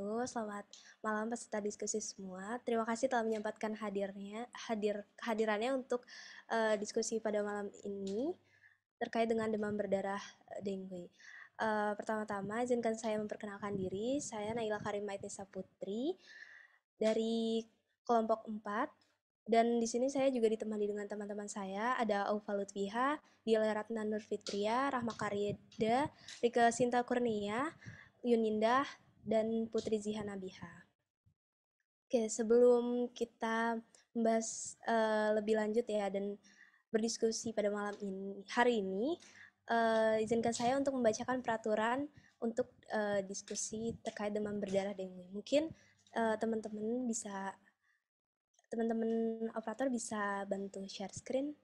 wabarakatuh. Selamat malam peserta diskusi semua. Terima kasih telah menyempatkan hadirnya hadir kehadirannya untuk uh, diskusi pada malam ini terkait dengan demam berdarah eh, dengue. Uh, pertama-tama izinkan saya memperkenalkan diri. Saya Naila Karim Saputri Putri dari kelompok 4 dan di sini saya juga ditemani dengan teman-teman saya ada Aufa Lutfiha, Dila Ratna Nurfitria, Rahma Karyeda, Rika Sinta Kurnia, Yuninda, dan Putri Zihan Nabiha. Oke, sebelum kita membahas uh, lebih lanjut ya dan berdiskusi pada malam ini hari ini, uh, izinkan saya untuk membacakan peraturan untuk uh, diskusi terkait demam berdarah dengue. Mungkin teman teman-teman bisa teman-teman operator bisa bantu share screen.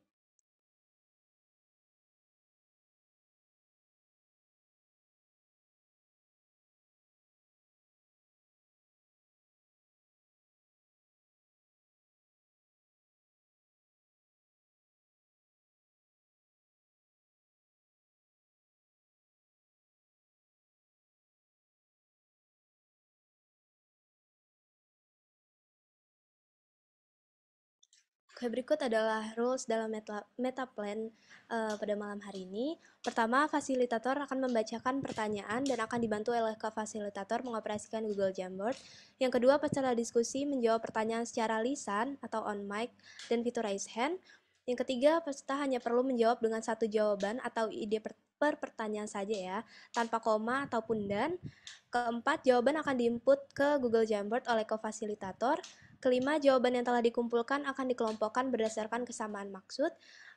Berikut adalah rules dalam meta, meta plan uh, pada malam hari ini. Pertama, fasilitator akan membacakan pertanyaan dan akan dibantu oleh fasilitator mengoperasikan Google Jamboard. Yang kedua, peserta diskusi menjawab pertanyaan secara lisan atau on mic dan fitur raise hand. Yang ketiga, peserta hanya perlu menjawab dengan satu jawaban atau ide per, per pertanyaan saja ya, tanpa koma ataupun dan. Keempat, jawaban akan diinput ke Google Jamboard oleh ke fasilitator Kelima, jawaban yang telah dikumpulkan akan dikelompokkan berdasarkan kesamaan maksud.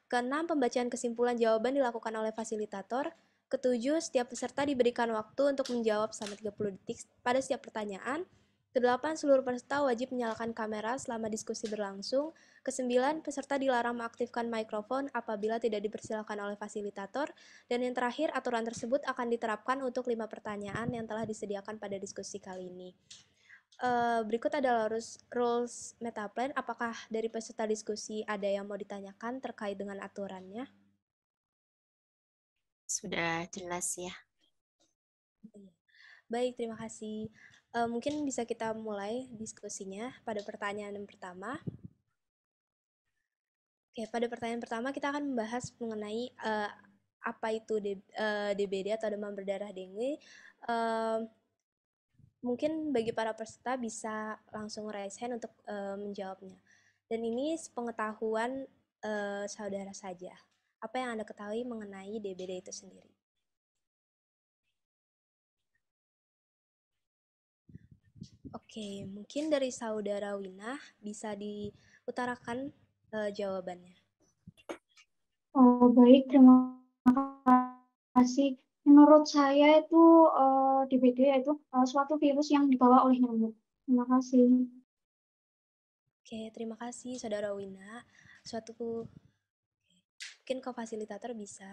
Keenam, pembacaan kesimpulan jawaban dilakukan oleh fasilitator. Ketujuh, setiap peserta diberikan waktu untuk menjawab selama 30 detik pada setiap pertanyaan. Kedelapan, seluruh peserta wajib menyalakan kamera selama diskusi berlangsung. Kesembilan, peserta dilarang mengaktifkan mikrofon apabila tidak dipersilakan oleh fasilitator. Dan yang terakhir, aturan tersebut akan diterapkan untuk lima pertanyaan yang telah disediakan pada diskusi kali ini. Uh, berikut adalah rules, rules metaplan. Apakah dari peserta diskusi ada yang mau ditanyakan terkait dengan aturannya? Sudah jelas ya. Iya. Baik, terima kasih. Uh, mungkin bisa kita mulai diskusinya pada pertanyaan yang pertama. Oke, pada pertanyaan pertama kita akan membahas mengenai uh, apa itu DBD atau demam berdarah dengue. Uh, mungkin bagi para peserta bisa langsung raise hand untuk e, menjawabnya. Dan ini pengetahuan e, eh, saudara saja. Apa yang Anda ketahui mengenai DBD itu sendiri? Oke, mungkin dari saudara Wina bisa diutarakan e, jawabannya. Oh, baik, terima kasih. Menurut saya itu uh, eh, DBD yaitu uh, eh, suatu virus yang dibawa oleh nyamuk. Terima kasih. Oke, terima kasih Saudara Wina. Suatu mungkin fasilitator bisa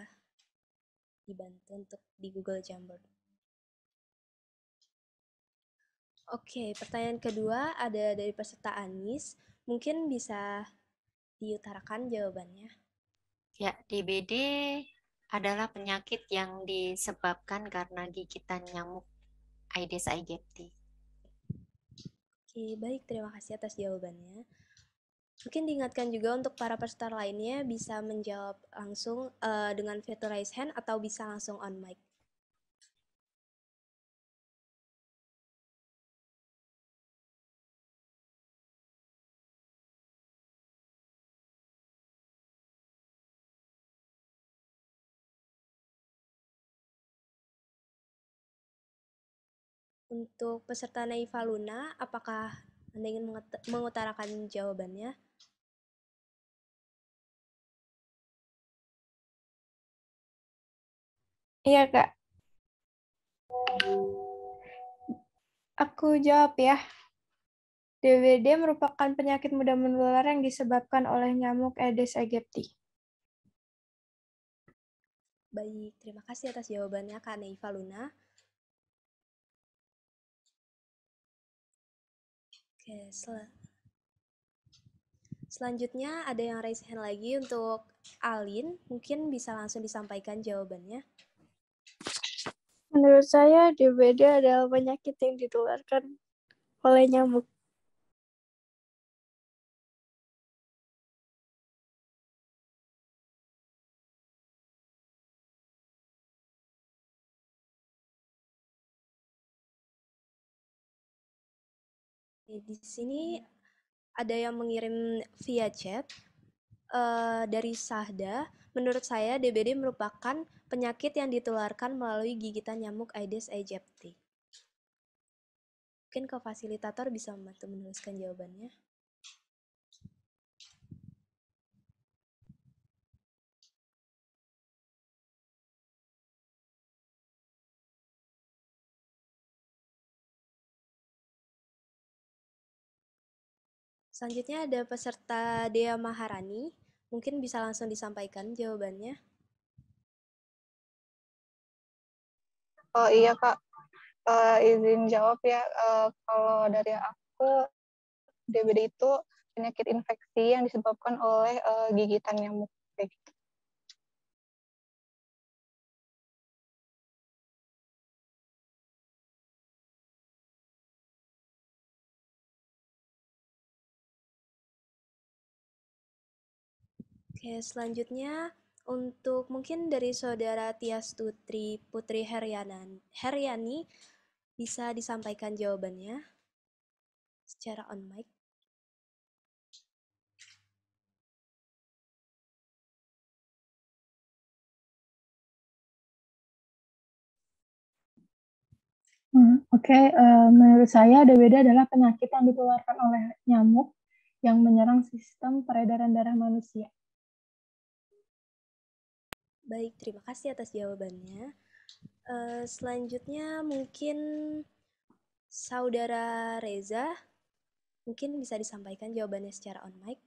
dibantu untuk di Google Jamboard. Oke, pertanyaan kedua ada dari peserta Anis. Mungkin bisa diutarakan jawabannya. Ya, DBD adalah penyakit yang disebabkan karena gigitan nyamuk Aedes aegypti. Oke, baik. Terima kasih atas jawabannya. Mungkin diingatkan juga untuk para peserta lainnya bisa menjawab langsung uh, dengan virtual hand atau bisa langsung on mic. Untuk peserta Naiva Luna, apakah Anda ingin mengutarakan jawabannya? Iya, Kak. Aku jawab ya. DWD merupakan penyakit mudah menular yang disebabkan oleh nyamuk Aedes aegypti. Baik, terima kasih atas jawabannya Kak Neiva Luna. Oke, sel selanjutnya ada yang raise hand lagi untuk Alin. Mungkin bisa langsung disampaikan jawabannya. Menurut saya DBD adalah penyakit yang ditularkan oleh nyamuk. di sini ada yang mengirim via chat uh, dari Sahda. Menurut saya, DBD merupakan penyakit yang ditularkan melalui gigitan nyamuk Aedes aegypti. Mungkin ke fasilitator bisa membantu menuliskan jawabannya. Selanjutnya ada peserta Dea Maharani. Mungkin bisa langsung disampaikan jawabannya. Oh iya kak, uh, izin jawab ya. Uh, kalau dari aku, DBD itu penyakit infeksi yang disebabkan oleh uh, gigitan nyamuk. Kayak gitu. Oke, selanjutnya untuk mungkin dari saudara Tias Tutri Putri Heryanan, Heryani bisa disampaikan jawabannya secara on mic. Hmm, oke, okay. uh, eh, menurut saya DBD adalah penyakit yang dikeluarkan oleh nyamuk yang menyerang sistem peredaran darah manusia. Baik, terima kasih atas jawabannya. Uh, selanjutnya mungkin saudara Reza mungkin bisa disampaikan jawabannya secara on mic.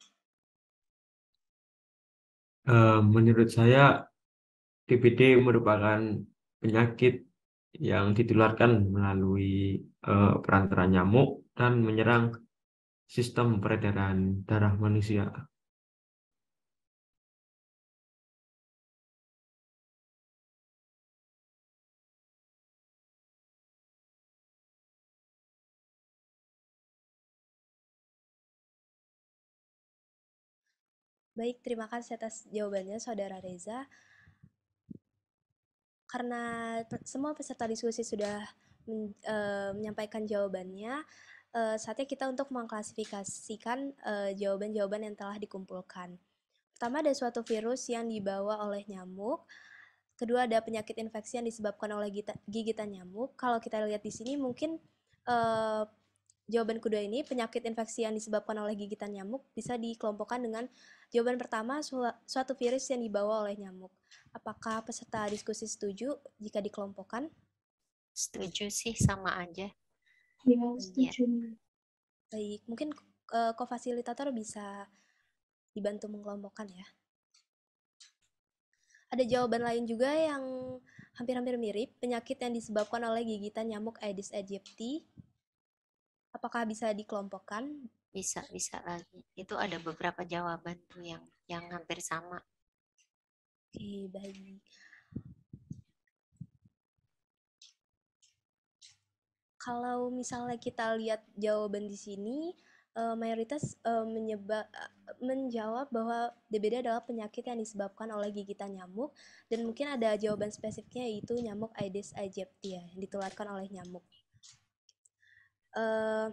Uh, menurut saya DBD merupakan penyakit yang ditularkan melalui uh, eh, perantara nyamuk dan menyerang sistem peredaran darah manusia. Baik, terima kasih atas jawabannya Saudara Reza. Karena semua peserta diskusi sudah men, e, menyampaikan jawabannya, e, saatnya kita untuk mengklasifikasikan eh, jawaban-jawaban e, yang telah dikumpulkan. Pertama ada suatu virus yang dibawa oleh nyamuk. Kedua ada penyakit infeksi yang disebabkan oleh gigitan nyamuk. Kalau kita lihat di sini mungkin e, Jawaban kedua ini, penyakit infeksi yang disebabkan oleh gigitan nyamuk bisa dikelompokkan dengan jawaban pertama, suatu virus yang dibawa oleh nyamuk. Apakah peserta diskusi setuju jika dikelompokkan? Setuju sih, sama aja. Ya, setuju. Ya. Baik, mungkin uh, e, fasilitator bisa dibantu mengelompokkan ya. Ada jawaban lain juga yang hampir-hampir mirip, penyakit yang disebabkan oleh gigitan nyamuk Aedes aegypti apakah bisa dikelompokkan bisa bisa lagi itu ada beberapa jawaban tuh yang yang hampir sama oke baik kalau misalnya kita lihat jawaban di sini uh, mayoritas uh, eh, menyebab, eh, menjawab bahwa DBD adalah penyakit yang disebabkan oleh gigitan nyamuk dan mungkin ada jawaban spesifiknya yaitu nyamuk Aedes aegypti ya, yang ditularkan oleh nyamuk uh,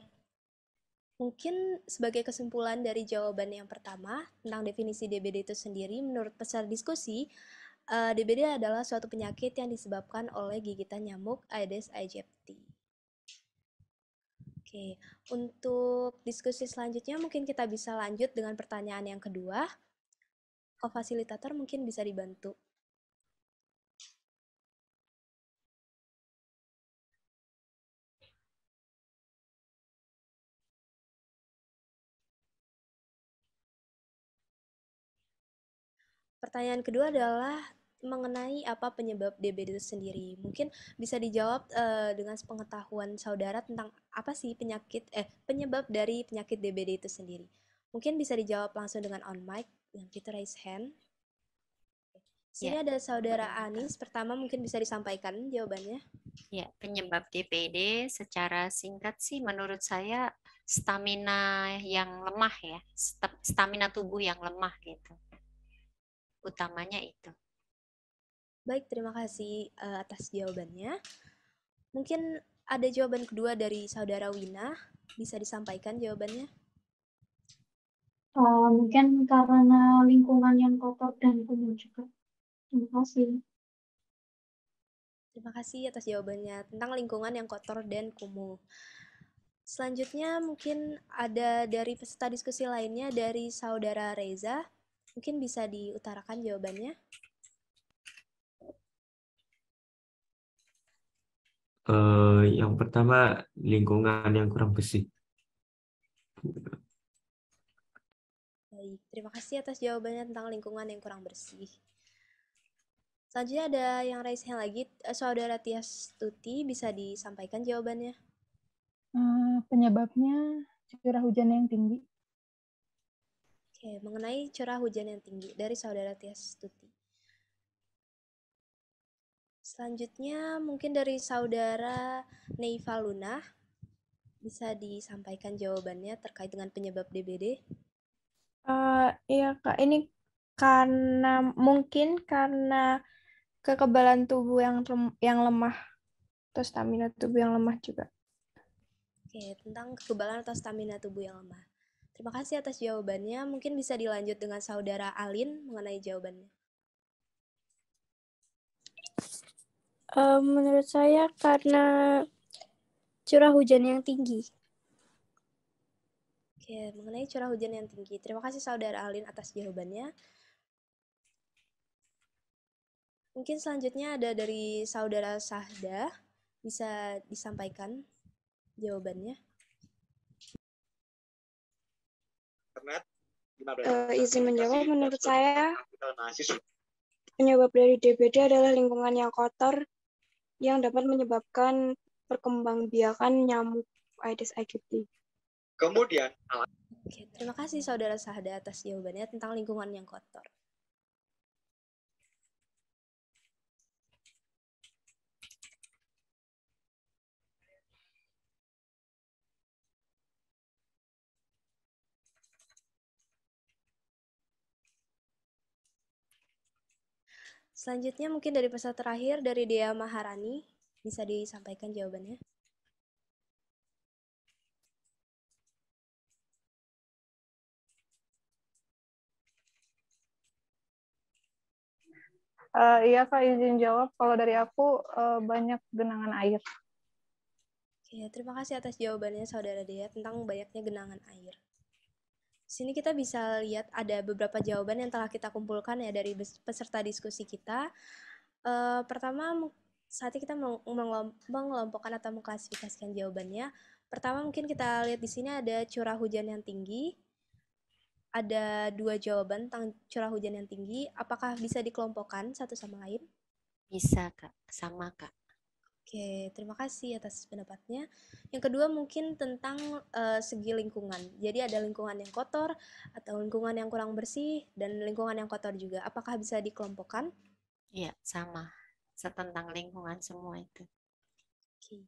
mungkin sebagai kesimpulan dari jawaban yang pertama tentang definisi DBD itu sendiri, menurut pesan diskusi, uh, eh, DBD adalah suatu penyakit yang disebabkan oleh gigitan nyamuk Aedes aegypti. Oke, untuk diskusi selanjutnya mungkin kita bisa lanjut dengan pertanyaan yang kedua. Fasilitator mungkin bisa dibantu. Pertanyaan kedua adalah mengenai apa penyebab DBD itu sendiri. Mungkin bisa dijawab uh, dengan pengetahuan saudara tentang apa sih penyakit eh penyebab dari penyakit DBD itu sendiri. Mungkin bisa dijawab langsung dengan on mic dengan kita raise hand. Sini yeah. ada saudara Anis. Pertama mungkin bisa disampaikan jawabannya. Ya, penyebab DBD secara singkat sih menurut saya stamina yang lemah ya, stamina tubuh yang lemah gitu utamanya itu. Baik, terima kasih uh, atas jawabannya. Mungkin ada jawaban kedua dari saudara Wina, bisa disampaikan jawabannya? Uh, mungkin karena lingkungan yang kotor dan kumuh juga. Terima kasih. Terima kasih atas jawabannya tentang lingkungan yang kotor dan kumuh. Selanjutnya mungkin ada dari peserta diskusi lainnya dari saudara Reza. Mungkin bisa diutarakan jawabannya? Uh, yang pertama lingkungan yang kurang bersih. Baik, terima kasih atas jawabannya tentang lingkungan yang kurang bersih. Selanjutnya ada yang raise hand lagi, eh, saudara Tias Tuti bisa disampaikan jawabannya? Uh, penyebabnya curah hujan yang tinggi. Oke, mengenai curah hujan yang tinggi dari saudara Tias Tuti. Selanjutnya mungkin dari saudara Neiva Luna bisa disampaikan jawabannya terkait dengan penyebab DBD. Uh, eh, iya kak, ini karena mungkin karena kekebalan tubuh yang yang lemah atau stamina tubuh yang lemah juga. Oke, tentang kekebalan atau stamina tubuh yang lemah. Terima kasih atas jawabannya. Mungkin bisa dilanjut dengan saudara Alin mengenai jawabannya. Uh, menurut saya karena curah hujan yang tinggi. Oke, mengenai curah hujan yang tinggi. Terima kasih saudara Alin atas jawabannya. Mungkin selanjutnya ada dari saudara Sahda. Bisa disampaikan jawabannya. internet. Uh, izin menjawab, menurut saya penyebab dari DBD adalah lingkungan yang kotor yang dapat menyebabkan perkembangbiakan nyamuk Aedes aegypti. Kemudian, Oke, terima kasih saudara Sahda atas jawabannya tentang lingkungan yang kotor. Selanjutnya mungkin dari pesan terakhir dari Dea Maharani bisa disampaikan jawabannya. Uh, iya kak izin jawab. Kalau dari aku uh, banyak genangan air. Oke, terima kasih atas jawabannya saudara Dea tentang banyaknya genangan air sini kita bisa lihat ada beberapa jawaban yang telah kita kumpulkan ya dari peserta diskusi kita. Uh, pertama, saatnya kita mengelompokkan atau mengklasifikasikan jawabannya. Pertama mungkin kita lihat di sini ada curah hujan yang tinggi. Ada dua jawaban tentang curah hujan yang tinggi. Apakah bisa dikelompokkan satu sama lain? Bisa, Kak. Sama, Kak. Oke, terima kasih atas pendapatnya. Yang kedua mungkin tentang uh, segi lingkungan. Jadi ada lingkungan yang kotor atau lingkungan yang kurang bersih dan lingkungan yang kotor juga. Apakah bisa dikelompokkan? Iya, sama. Setentang lingkungan semua itu. Oke.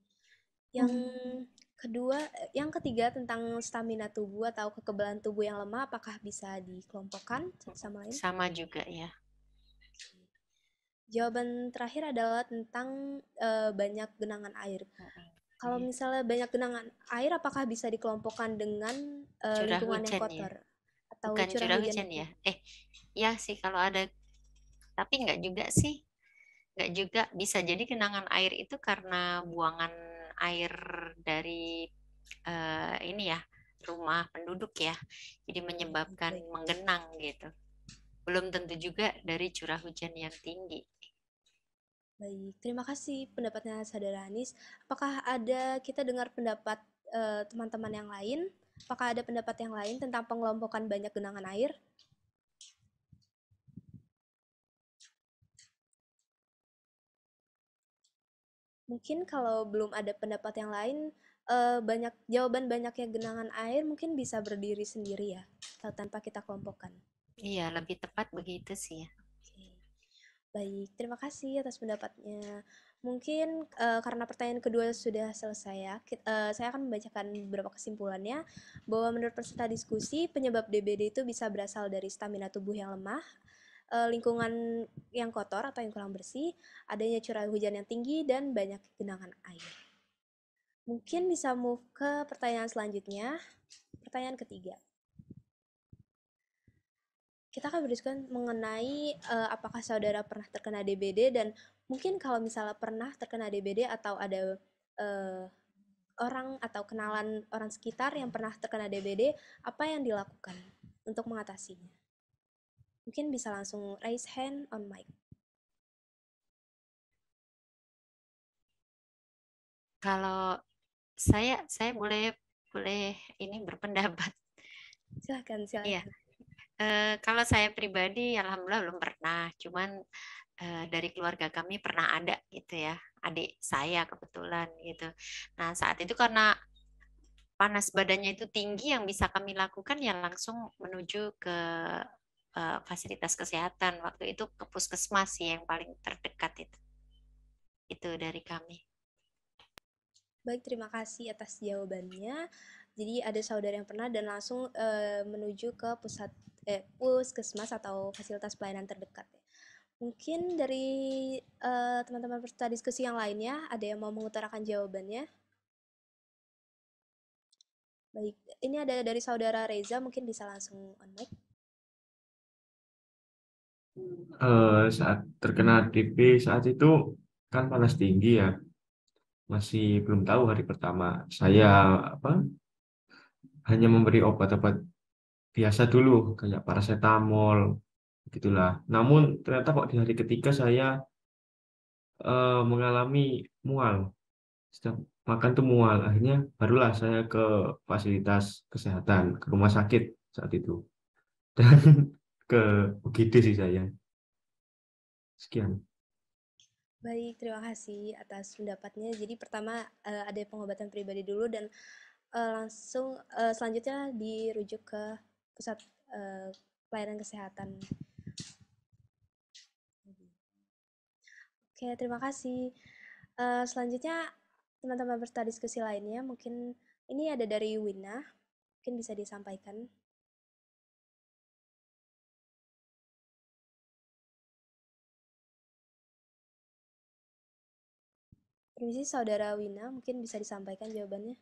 Yang hmm. kedua, yang ketiga tentang stamina tubuh atau kekebalan tubuh yang lemah, apakah bisa dikelompokkan hmm. sama lain? Sama juga ya. Jawaban terakhir adalah tentang uh, banyak genangan air. Kalau iya. misalnya banyak genangan air, apakah bisa dikelompokkan dengan uh, lingkungan yang ya? kotor? Ya? Atau Bukan curah, curah hujan, hujan ya? Eh, ya sih kalau ada, tapi nggak juga sih. Nggak juga bisa jadi genangan air itu karena buangan air dari uh, ini ya rumah penduduk ya, jadi hmm, menyebabkan menggenang gitu. Belum tentu juga dari curah hujan yang tinggi. Baik, terima kasih pendapatnya saudara Anis. Apakah ada kita dengar pendapat eh, teman-teman uh, yang lain? Apakah ada pendapat yang lain tentang pengelompokan banyak genangan air? Mungkin kalau belum ada pendapat yang lain, uh, banyak jawaban banyaknya genangan air mungkin bisa berdiri sendiri ya, tanpa kita kelompokkan. Iya, lebih tepat begitu sih ya. Baik, terima kasih atas pendapatnya. Mungkin uh, karena pertanyaan kedua sudah selesai ya, kita, uh, eh, saya akan membacakan beberapa kesimpulannya bahwa menurut peserta diskusi penyebab DBD itu bisa berasal dari stamina tubuh yang lemah, uh, lingkungan yang kotor atau yang kurang bersih, adanya curah hujan yang tinggi dan banyak genangan air. Mungkin bisa move ke pertanyaan selanjutnya, pertanyaan ketiga kita akan berdiskusi mengenai uh, apakah saudara pernah terkena DBD dan mungkin kalau misalnya pernah terkena DBD atau ada uh, orang atau kenalan orang sekitar yang pernah terkena DBD, apa yang dilakukan untuk mengatasinya? Mungkin bisa langsung raise hand on mic. Kalau saya saya boleh boleh ini berpendapat. Silakan, silakan. Iya Eh, kalau saya pribadi, alhamdulillah belum pernah. Cuman uh, dari keluarga kami pernah ada gitu ya, adik saya kebetulan gitu. Nah saat itu karena panas badannya itu tinggi, yang bisa kami lakukan ya langsung menuju ke uh, fasilitas kesehatan. Waktu itu ke puskesmas sih yang paling terdekat itu. Itu dari kami. Baik, terima kasih atas jawabannya jadi ada saudara yang pernah dan langsung uh, menuju ke pusat eh, puskesmas atau fasilitas pelayanan terdekat ya. mungkin dari uh, teman-teman peserta diskusi yang lainnya ada yang mau mengutarakan jawabannya baik ini ada dari saudara Reza mungkin bisa langsung on mic uh, saat terkena DP saat itu kan panas tinggi ya masih belum tahu hari pertama saya apa hanya memberi obat-obat biasa dulu kayak paracetamol gitulah. Namun ternyata kok di hari ketiga saya uh, mengalami mual. Setiap makan tuh mual. Akhirnya barulah saya ke fasilitas kesehatan, ke rumah sakit saat itu. Dan ke UGD sih saya. Sekian. Baik, terima kasih atas pendapatnya. Jadi pertama eh, ada pengobatan pribadi dulu dan uh, langsung uh, selanjutnya dirujuk ke pusat uh, pelayanan kesehatan. Oke, terima kasih. Uh, selanjutnya teman-teman berserta diskusi lainnya mungkin ini ada dari Wina, mungkin bisa disampaikan. Permisi saudara Wina, mungkin bisa disampaikan jawabannya.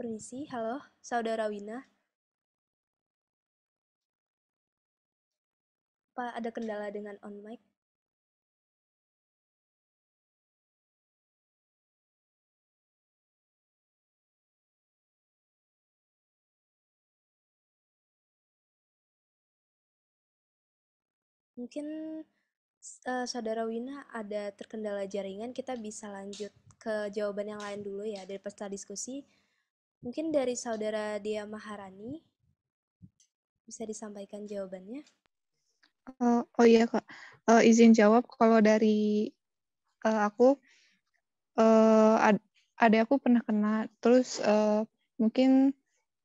Permisi, halo, Saudara Wina. Apa ada kendala dengan on mic? Mungkin uh, Saudara Wina ada terkendala jaringan, kita bisa lanjut ke jawaban yang lain dulu ya dari peserta diskusi. Mungkin dari Saudara Dia Maharani bisa disampaikan jawabannya. Uh, oh iya kak, uh, izin jawab kalau dari uh, aku uh, ada aku pernah kena, terus uh, mungkin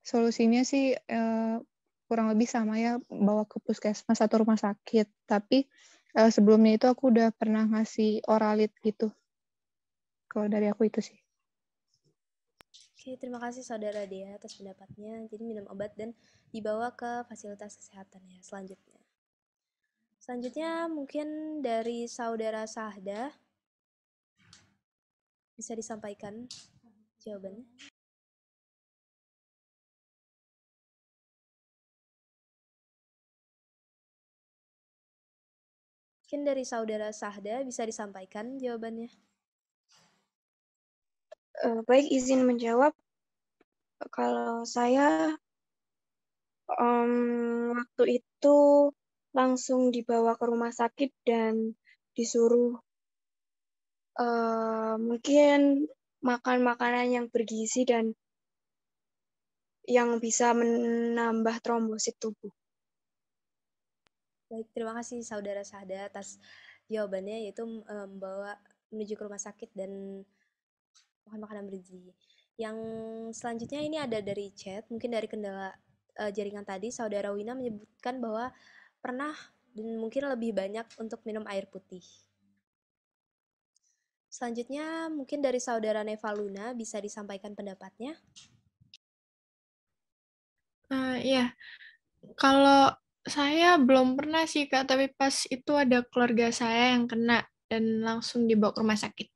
solusinya sih uh, kurang lebih sama ya bawa ke puskesmas atau rumah sakit, tapi uh, sebelumnya itu aku udah pernah ngasih oralit gitu. Kalau dari aku itu sih. Oke, terima kasih saudara Dea atas pendapatnya. Jadi minum obat dan dibawa ke fasilitas kesehatan ya selanjutnya. Selanjutnya mungkin dari saudara Sahda bisa disampaikan jawabannya. Mungkin dari saudara Sahda bisa disampaikan jawabannya. Uh, baik, izin menjawab. Kalau saya um, waktu itu langsung dibawa ke rumah sakit dan disuruh uh, mungkin makan makanan yang bergizi dan yang bisa menambah trombosit tubuh. Baik, terima kasih saudara Sahda atas jawabannya yaitu membawa menuju ke rumah sakit dan makan makanan bergizi. Yang selanjutnya ini ada dari chat, mungkin dari kendala jaringan tadi saudara Wina menyebutkan bahwa pernah dan mungkin lebih banyak untuk minum air putih. Selanjutnya mungkin dari saudara Neva Luna bisa disampaikan pendapatnya. Uh, ya, kalau saya belum pernah sih Kak, tapi pas itu ada keluarga saya yang kena dan langsung dibawa ke rumah sakit.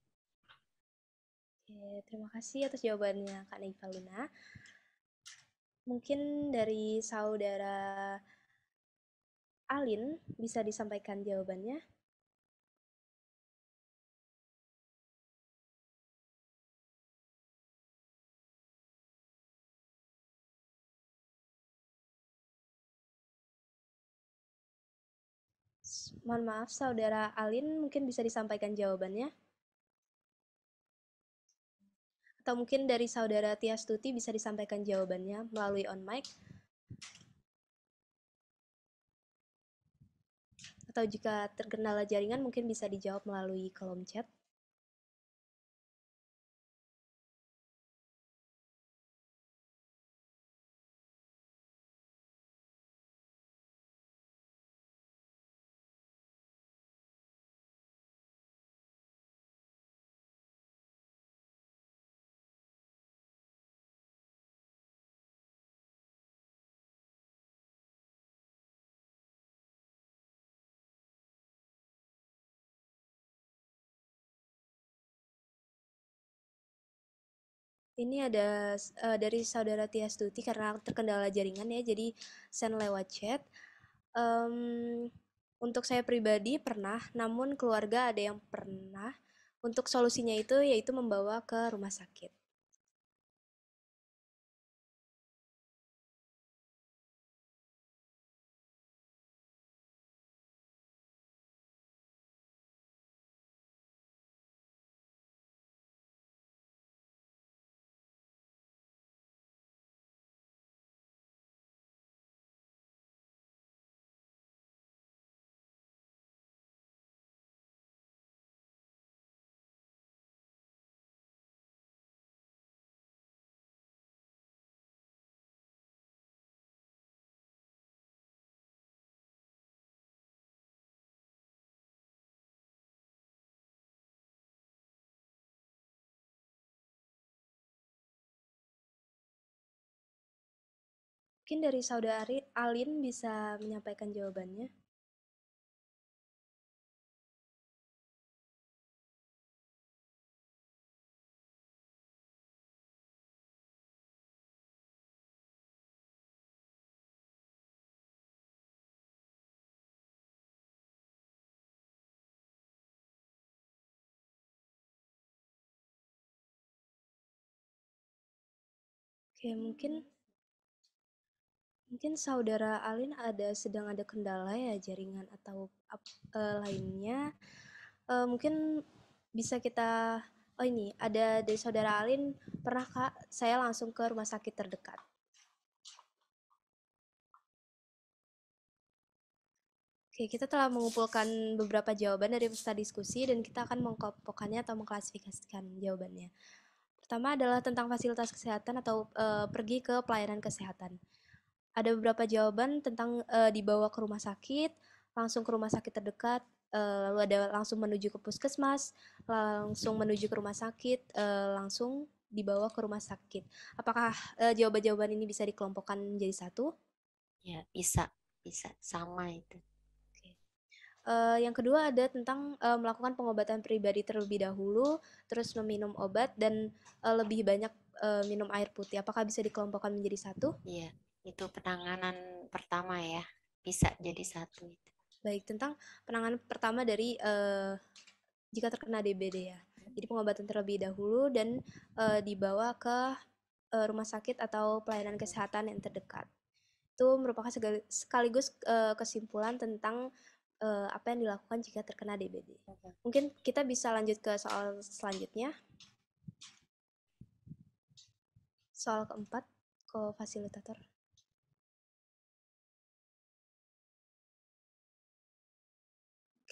Oke, terima kasih atas jawabannya Kak Naifa Luna. Mungkin dari saudara Alin bisa disampaikan jawabannya. Mohon maaf, Saudara Alin mungkin bisa disampaikan jawabannya. Atau mungkin dari Saudara Tuti bisa disampaikan jawabannya melalui on mic. Atau jika terkendala jaringan mungkin bisa dijawab melalui kolom chat. Ini ada uh, dari saudara Tia Stuti karena terkendala jaringan ya, jadi send lewat chat. Um, untuk saya pribadi pernah, namun keluarga ada yang pernah. Untuk solusinya itu yaitu membawa ke rumah sakit. Mungkin dari saudari Alin bisa menyampaikan jawabannya. Oke, mungkin Mungkin saudara Alin ada sedang ada kendala ya jaringan atau up, uh, eh, lainnya. Uh, mungkin bisa kita oh ini ada dari saudara Alin pernah kak saya langsung ke rumah sakit terdekat. Oke, kita telah mengumpulkan beberapa jawaban dari peserta diskusi dan kita akan mengkelompokkannya atau mengklasifikasikan jawabannya. Pertama adalah tentang fasilitas kesehatan atau e, pergi ke pelayanan kesehatan ada beberapa jawaban tentang uh, dibawa ke rumah sakit, langsung ke rumah sakit terdekat, uh, lalu ada langsung menuju ke puskesmas, langsung menuju ke rumah sakit, uh, langsung dibawa ke rumah sakit. Apakah jawaban-jawaban uh, ini bisa dikelompokkan menjadi satu? Ya, bisa, bisa sama itu. Uh, yang kedua ada tentang uh, melakukan pengobatan pribadi terlebih dahulu, terus meminum obat dan uh, lebih banyak uh, minum air putih. Apakah bisa dikelompokkan menjadi satu? Iya itu penanganan pertama ya bisa jadi satu itu baik tentang penanganan pertama dari uh, jika terkena DBD ya jadi pengobatan terlebih dahulu dan uh, dibawa ke uh, rumah sakit atau pelayanan kesehatan yang terdekat itu merupakan sekaligus uh, kesimpulan tentang uh, apa yang dilakukan jika terkena DBD. Okay. Mungkin kita bisa lanjut ke soal selanjutnya. Soal keempat, ke fasilitator.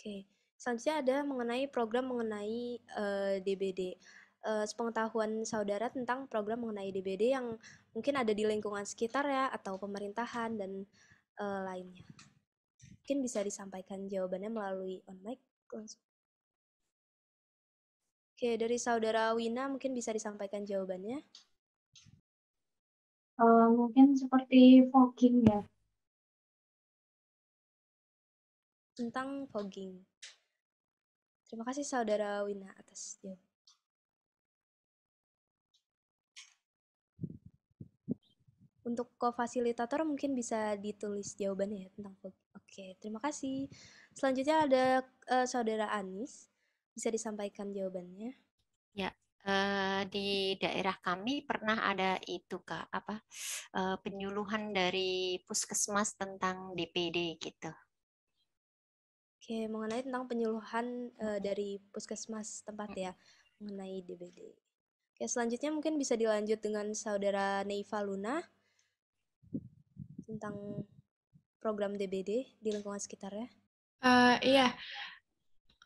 Oke, selanjutnya ada mengenai program mengenai uh, eh, DBD. Uh, eh, sepengetahuan saudara tentang program mengenai DBD yang mungkin ada di lingkungan sekitar ya atau pemerintahan dan uh, lainnya. Mungkin bisa disampaikan jawabannya melalui on mic langsung. Oke, dari saudara Wina mungkin bisa disampaikan jawabannya. Uh, mungkin seperti fogging ya. tentang fogging. Terima kasih saudara Wina atas jawaban. Untuk ko-fasilitator mungkin bisa ditulis jawabannya ya tentang fogging. Oke, terima kasih. Selanjutnya ada uh, saudara Anis. Bisa disampaikan jawabannya? Ya, Uh, di daerah kami pernah ada itu kak apa uh, penyuluhan dari puskesmas tentang DPD gitu Oke, mengenai tentang penyuluhan uh, dari puskesmas tempat mm. ya mengenai DBD. Oke, selanjutnya mungkin bisa dilanjut dengan saudara Neiva Luna tentang program DBD di lingkungan sekitarnya. Uh, iya,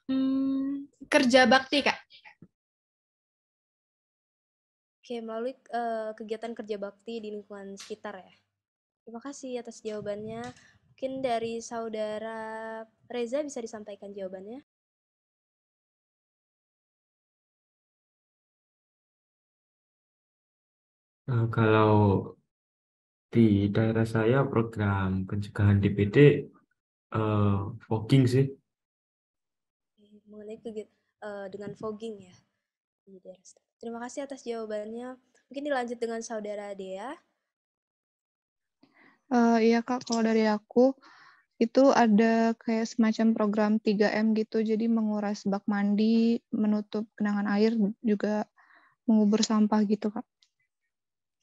hmm, kerja bakti kak. Oke, melalui uh, kegiatan kerja bakti di lingkungan sekitar ya. Terima kasih atas jawabannya. Mungkin dari saudara Reza bisa disampaikan jawabannya. Uh, kalau di daerah saya program pencegahan DPD uh, eh, fogging sih. Mengenai uh, dengan fogging ya. Terima kasih atas jawabannya. Mungkin dilanjut dengan saudara Dea. Uh, iya Kak, kalau dari aku itu ada kayak semacam program 3M gitu, jadi menguras bak mandi, menutup genangan air, juga mengubur sampah gitu Kak.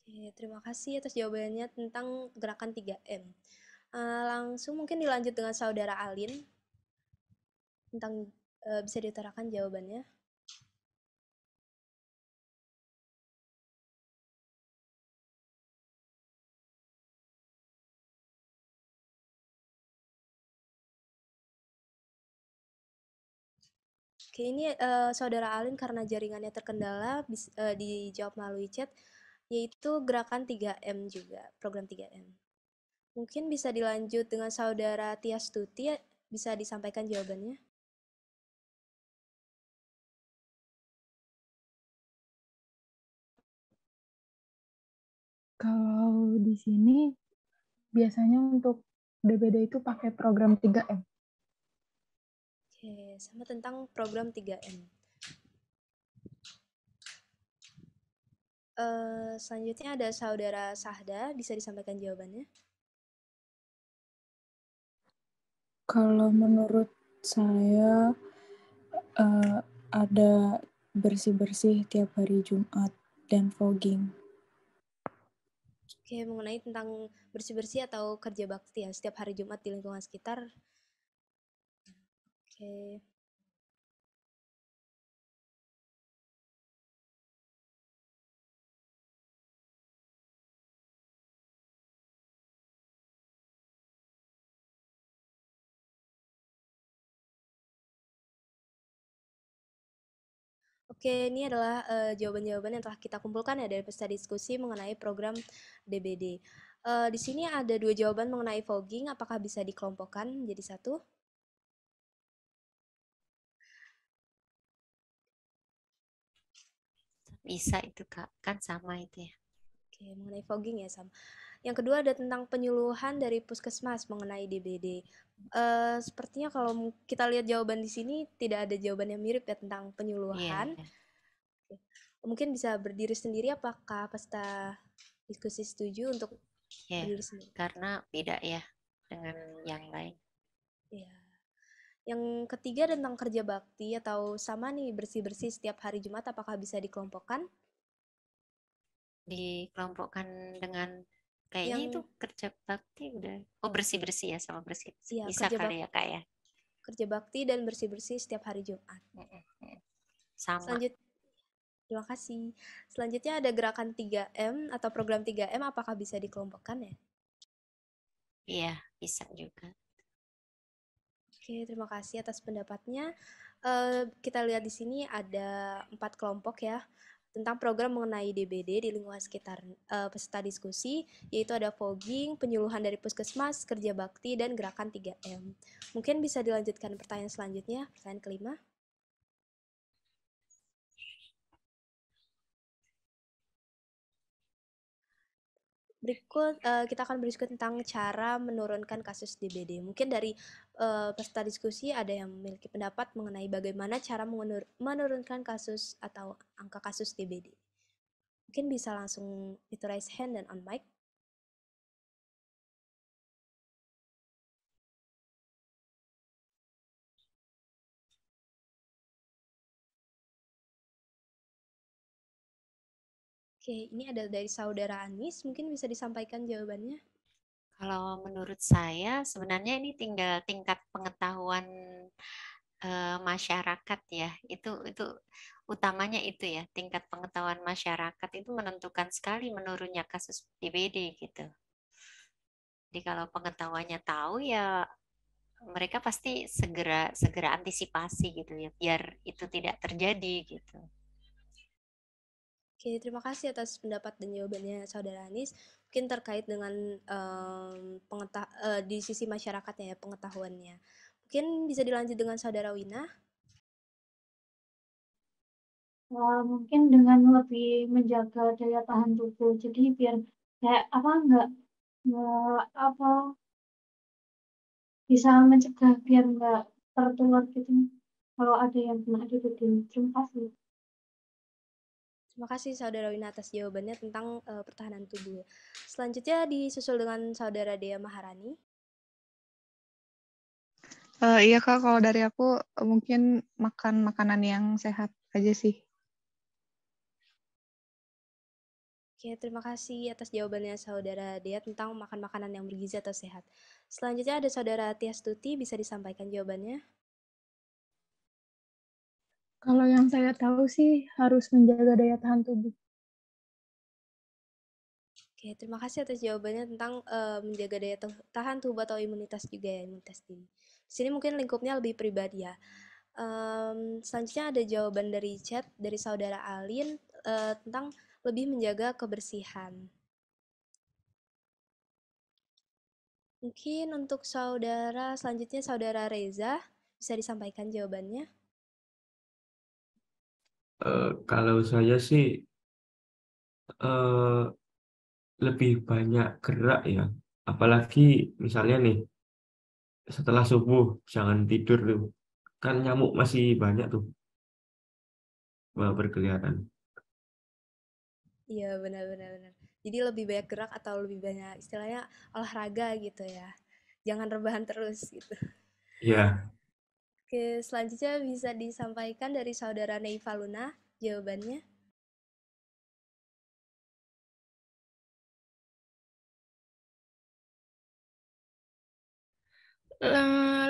Oke, terima kasih atas jawabannya tentang gerakan 3M. Uh, eh, langsung mungkin dilanjut dengan saudara Alin tentang uh, bisa diterangkan jawabannya. Oke, ini uh, saudara Alin karena jaringannya terkendala bis, uh, dijawab melalui chat yaitu gerakan 3M juga, program 3M. Mungkin bisa dilanjut dengan saudara Tias Tuti ya, bisa disampaikan jawabannya. Kalau di sini biasanya untuk DBD itu pakai program 3M. Oke, sama tentang program 3M. Uh, eh, selanjutnya ada saudara Sahda, bisa disampaikan jawabannya? Kalau menurut saya uh, ada bersih-bersih tiap hari Jumat dan fogging. Oke, mengenai tentang bersih-bersih atau kerja bakti ya, setiap hari Jumat di lingkungan sekitar okay. Oke, ini adalah jawaban-jawaban uh, yang telah kita kumpulkan ya dari peserta diskusi mengenai program DBD. Uh, di sini ada dua jawaban mengenai fogging, apakah bisa dikelompokkan jadi satu? bisa itu kak kan sama itu ya oke mengenai fogging ya sama yang kedua ada tentang penyuluhan dari puskesmas mengenai DBD. Uh, eh, sepertinya kalau kita lihat jawaban di sini tidak ada jawaban yang mirip ya tentang penyuluhan. Yeah. Iya, iya. Mungkin bisa berdiri sendiri apakah peserta diskusi setuju untuk yeah, berdiri sendiri? Karena beda ya dengan yang lain. Yeah. Yang ketiga tentang kerja bakti atau sama nih bersih-bersih setiap hari Jumat apakah bisa dikelompokkan? Dikelompokkan dengan kayaknya yang, itu kerja bakti udah oh bersih-bersih ya sama bersih. Ya, bisa kali ya Kak ya. Kerja bakti dan bersih-bersih setiap hari Jumat. Sama. Selanjut Terima kasih. Selanjutnya ada gerakan 3M atau program 3M apakah bisa dikelompokkan ya? Iya, bisa juga. Oke, terima kasih atas pendapatnya. Uh, kita lihat di sini ada empat kelompok ya tentang program mengenai DBD di lingkungan sekitar uh, peserta diskusi, yaitu ada fogging, penyuluhan dari puskesmas, kerja bakti, dan gerakan 3M. Mungkin bisa dilanjutkan pertanyaan selanjutnya, pertanyaan kelima. Berikut uh, kita akan berdiskusi tentang cara menurunkan kasus DBD. Mungkin dari uh, peserta diskusi ada yang memiliki pendapat mengenai bagaimana cara menur menurunkan kasus atau angka kasus DBD. Mungkin bisa langsung itu raise hand dan on mic. Oke, ini ada dari saudara Anis, mungkin bisa disampaikan jawabannya. Kalau menurut saya sebenarnya ini tinggal tingkat pengetahuan e, masyarakat ya. Itu itu utamanya itu ya, tingkat pengetahuan masyarakat itu menentukan sekali menurunnya kasus DBD gitu. Jadi kalau pengetahuannya tahu ya mereka pasti segera segera antisipasi gitu ya biar itu tidak terjadi gitu. Oke, terima kasih atas pendapat dan jawabannya Saudara Anis. Mungkin terkait dengan um, mmm, pengetah eh, uh, di sisi masyarakatnya ya pengetahuannya. Mungkin bisa dilanjut dengan Saudara Wina. Uh, mungkin dengan lebih menjaga daya tahan tubuh. Jadi biar kayak apa enggak enggak apa bisa mencegah biar enggak tertular gitu kalau ada yang kena di Terima kasih. Terima kasih Saudara Wina atas jawabannya tentang uh, pertahanan tubuh. Selanjutnya disusul dengan Saudara Dea Maharani. Uh, iya Kak, kalau dari aku mungkin makan makanan yang sehat aja sih. Oke, terima kasih atas jawabannya Saudara Dea tentang makan makanan yang bergizi atau sehat. Selanjutnya ada Saudara Tias Tuti, bisa disampaikan jawabannya? Kalau yang saya tahu sih harus menjaga daya tahan tubuh. Oke, terima kasih atas jawabannya tentang uh, menjaga daya tahan tubuh atau imunitas juga ya, imunitas diri. Di sini mungkin lingkupnya lebih pribadi ya. Um, selanjutnya ada jawaban dari chat dari saudara Alin uh, tentang lebih menjaga kebersihan. Mungkin untuk saudara selanjutnya saudara Reza bisa disampaikan jawabannya. Eh, kalau saya sih uh, lebih banyak gerak ya. Apalagi misalnya nih setelah subuh jangan tidur tuh. Kan nyamuk masih banyak tuh. Wah, berkelihatan. Iya, benar-benar benar. Jadi lebih banyak gerak atau lebih banyak istilahnya olahraga gitu ya. Jangan rebahan terus gitu. Iya. Oke, selanjutnya bisa disampaikan dari saudara Neiva Luna jawabannya.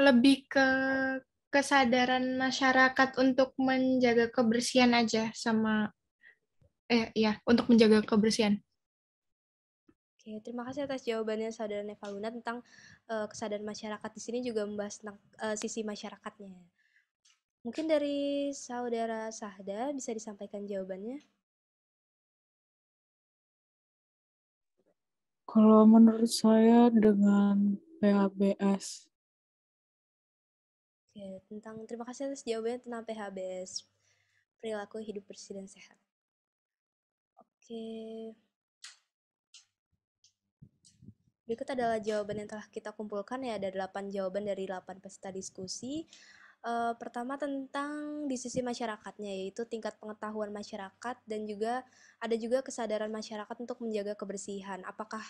lebih ke kesadaran masyarakat untuk menjaga kebersihan aja sama eh ya untuk menjaga kebersihan Oke, terima kasih atas jawabannya saudara Nevaluna tentang uh, kesadaran masyarakat di sini juga membahas tentang uh, sisi masyarakatnya. Mungkin dari saudara Sahda bisa disampaikan jawabannya. Kalau menurut saya dengan PHBS. Oke, tentang terima kasih atas jawabannya tentang PHBS, perilaku hidup bersih dan sehat. Oke, Berikut kan adalah jawaban yang telah kita kumpulkan ya ada 8 jawaban dari 8 peserta diskusi. E, pertama tentang di sisi masyarakatnya yaitu tingkat pengetahuan masyarakat dan juga ada juga kesadaran masyarakat untuk menjaga kebersihan. Apakah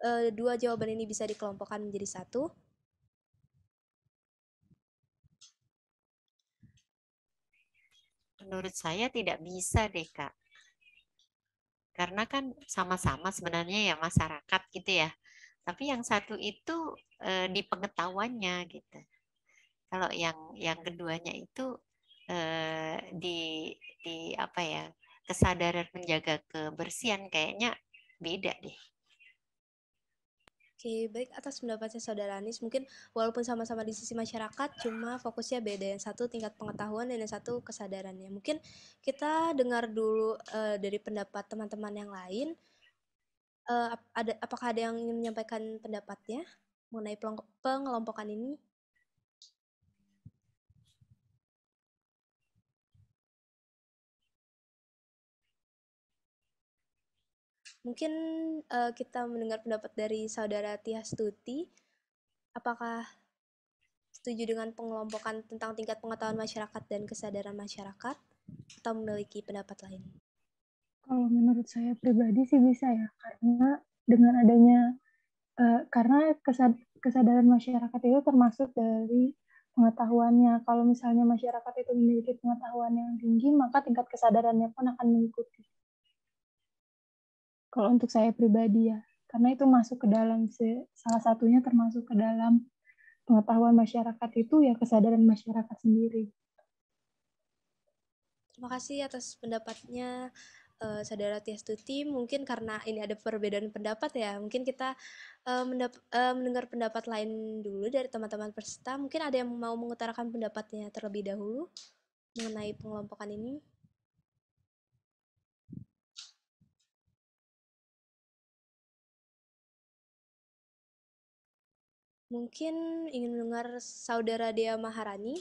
e, dua jawaban ini bisa dikelompokkan menjadi satu? Menurut saya tidak bisa deh kak. Karena kan sama-sama sebenarnya ya masyarakat gitu ya tapi yang satu itu e, di pengetahuannya gitu kalau yang yang keduanya itu e, di di apa ya kesadaran menjaga kebersihan kayaknya beda deh Oke, okay, baik atas pendapatnya Saudara Anis. Mungkin walaupun sama-sama di sisi masyarakat, cuma fokusnya beda. Yang satu tingkat pengetahuan dan yang satu kesadarannya. Mungkin kita dengar dulu uh, dari pendapat teman-teman yang lain uh, ada apakah ada yang ingin menyampaikan pendapatnya mengenai pengelompokan ini? Mungkin uh, kita mendengar pendapat dari saudara Tia Stuti. Apakah setuju dengan pengelompokan tentang tingkat pengetahuan masyarakat dan kesadaran masyarakat atau memiliki pendapat lain? Kalau menurut saya pribadi sih bisa ya, karena dengan adanya uh, karena kesad kesadaran masyarakat itu termasuk dari pengetahuannya. Kalau misalnya masyarakat itu memiliki pengetahuan yang tinggi, maka tingkat kesadarannya pun akan mengikuti. Kalau untuk saya pribadi ya, karena itu masuk ke dalam salah satunya termasuk ke dalam pengetahuan masyarakat itu ya kesadaran masyarakat sendiri. Terima kasih atas pendapatnya uh, saudara Tiastuti mungkin karena ini ada perbedaan pendapat ya mungkin kita uh, mendap uh, mendengar pendapat lain dulu dari teman-teman peserta mungkin ada yang mau mengutarakan pendapatnya terlebih dahulu mengenai pengelompokan ini mungkin ingin mendengar saudara Dia Maharani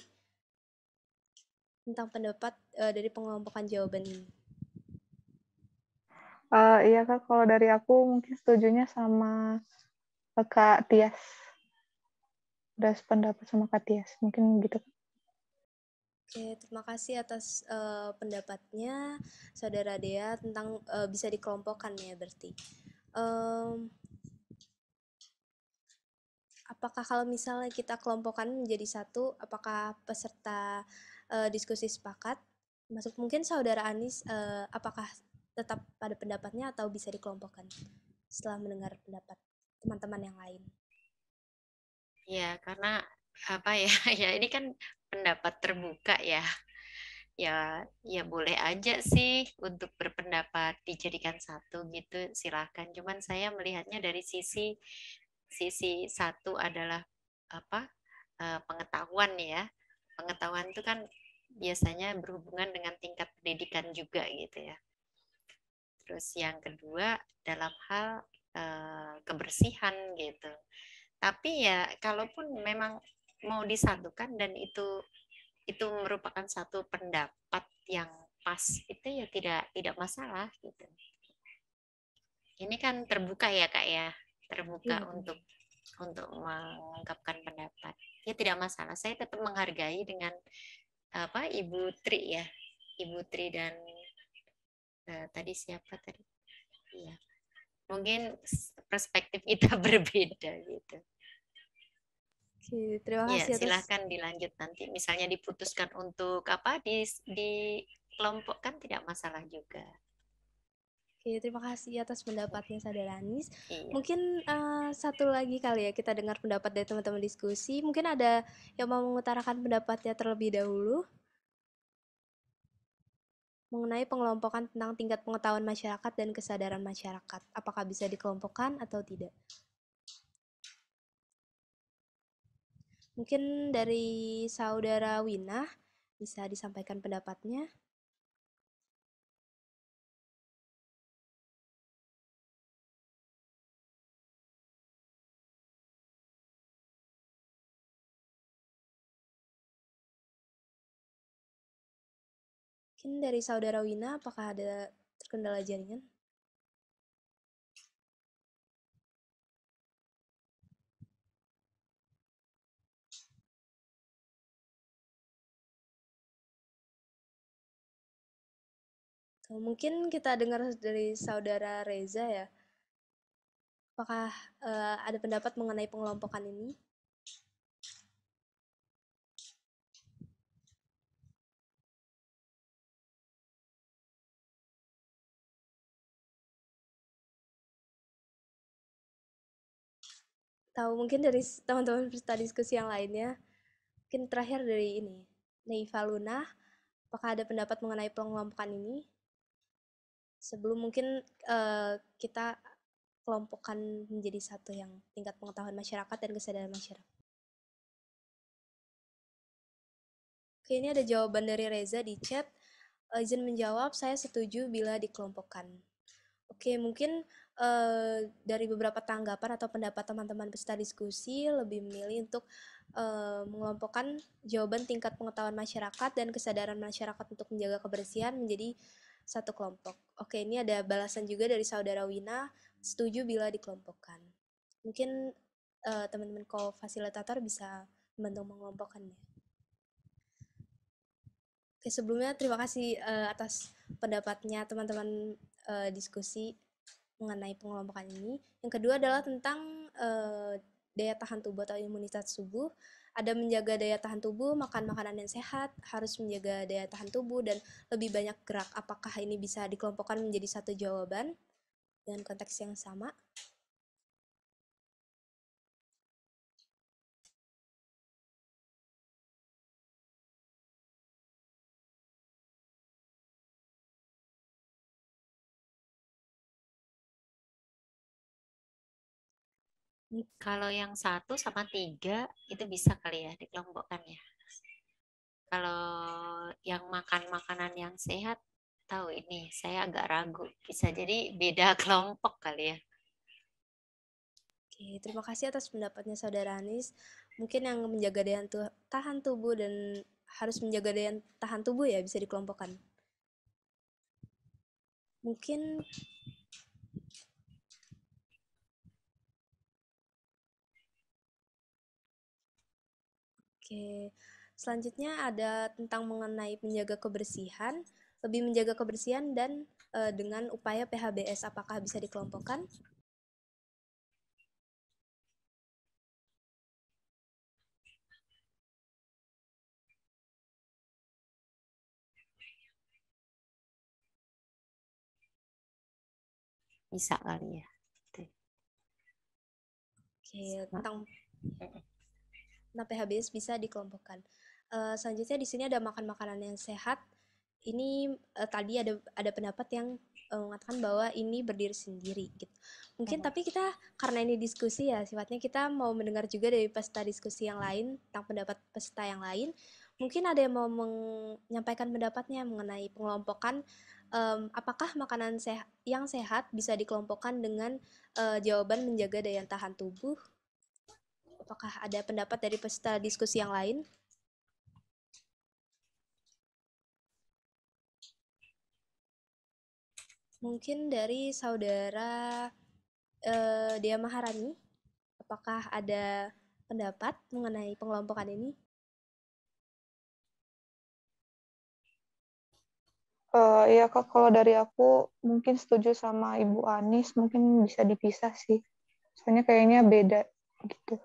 tentang pendapat uh, dari pengelompokan jawaban ini. Uh, iya kak, kalau dari aku mungkin setujunya sama eh, kak Tias. Udah pendapat sama kak Tias, mungkin gitu. Oke, terima kasih atas uh, pendapatnya saudara Dea tentang uh, bisa dikelompokkan ya berarti. Um, apakah kalau misalnya kita kelompokkan menjadi satu, apakah peserta uh, diskusi sepakat? Masuk mungkin saudara Anis, uh, apakah tetap pada pendapatnya atau bisa dikelompokkan setelah mendengar pendapat teman-teman yang lain? Ya, karena apa ya? Ya ini kan pendapat terbuka ya. Ya, ya boleh aja sih untuk berpendapat dijadikan satu gitu, silahkan. Cuman saya melihatnya dari sisi sisi satu adalah apa? Eh, pengetahuan ya. Pengetahuan itu kan biasanya berhubungan dengan tingkat pendidikan juga gitu ya terus yang kedua dalam hal e, kebersihan gitu tapi ya kalaupun memang mau disatukan dan itu itu merupakan satu pendapat yang pas itu ya tidak tidak masalah gitu ini kan terbuka ya kak ya terbuka hmm. untuk untuk mengungkapkan pendapat ya tidak masalah saya tetap menghargai dengan apa Ibu Tri ya Ibu Tri dan Eh, tadi siapa tadi? Iya. Mungkin perspektif kita berbeda gitu. Oke, terima iya, kasih. Ya, atas... dilanjut nanti. Misalnya diputuskan untuk apa di di kelompok kan tidak masalah juga. Oke, terima kasih atas pendapatnya saudara Anis. Iya. Mungkin uh, satu lagi kali ya kita dengar pendapat dari teman-teman diskusi. Mungkin ada yang mau mengutarakan pendapatnya terlebih dahulu mengenai pengelompokan tentang tingkat pengetahuan masyarakat dan kesadaran masyarakat. Apakah bisa dikelompokkan atau tidak? Mungkin dari saudara Wina bisa disampaikan pendapatnya. Mungkin dari saudara Wina, apakah ada terkendala jaringan? Oh, mungkin kita dengar dari saudara Reza ya. Apakah uh, ada pendapat mengenai pengelompokan ini? tahu mungkin dari teman-teman peserta diskusi yang lainnya mungkin terakhir dari ini Neiva Luna apakah ada pendapat mengenai pengelompokan ini sebelum mungkin uh, kita kelompokkan menjadi satu yang tingkat pengetahuan masyarakat dan kesadaran masyarakat Oke, ini ada jawaban dari Reza di chat. Izin menjawab, saya setuju bila dikelompokkan. Oke, mungkin uh, dari beberapa tanggapan atau pendapat teman-teman peserta diskusi lebih memilih untuk uh, mengelompokkan jawaban tingkat pengetahuan masyarakat dan kesadaran masyarakat untuk menjaga kebersihan menjadi satu kelompok. Oke, ini ada balasan juga dari saudara Wina, setuju bila dikelompokkan. Mungkin uh, teman-teman co-fasilitator bisa membantu mengelompokkannya. Oke, sebelumnya terima kasih uh, atas pendapatnya teman-teman uh, diskusi mengenai pengelompokan ini. Yang kedua adalah tentang uh, daya tahan tubuh atau imunitas tubuh. Ada menjaga daya tahan tubuh, makan makanan yang sehat, harus menjaga daya tahan tubuh dan lebih banyak gerak. Apakah ini bisa dikelompokkan menjadi satu jawaban dengan konteks yang sama? Kalau yang satu sama tiga itu bisa kali ya dikelompokkan ya. Kalau yang makan makanan yang sehat, tahu ini saya agak ragu. Bisa jadi beda kelompok kali ya. Oke, terima kasih atas pendapatnya saudara Anis. Mungkin yang menjaga daya tahan tubuh dan harus menjaga daya tahan tubuh ya bisa dikelompokkan. Mungkin Oke. Selanjutnya ada tentang mengenai menjaga kebersihan, lebih menjaga kebersihan dan e, dengan upaya PHBS apakah bisa dikelompokkan? Bisa kali ya. Oke, tentang Nah, PHBS bisa dikelompokkan. Uh, selanjutnya di sini ada makan makanan yang sehat. Ini uh, tadi ada ada pendapat yang uh, mengatakan bahwa ini berdiri sendiri gitu. Mungkin tapi kita karena ini diskusi ya sifatnya kita mau mendengar juga dari peserta diskusi yang lain tentang pendapat peserta yang lain. Mungkin ada yang mau menyampaikan pendapatnya mengenai pengelompokan um, apakah makanan sehat yang sehat bisa dikelompokkan dengan uh, jawaban menjaga daya tahan tubuh Apakah ada pendapat dari peserta diskusi yang lain? Mungkin dari saudara eh, Dia Maharani, apakah ada pendapat mengenai pengelompokan ini? Uh, ya kak, kalau dari aku mungkin setuju sama Ibu Anis, mungkin bisa dipisah sih. Soalnya kayaknya beda gitu.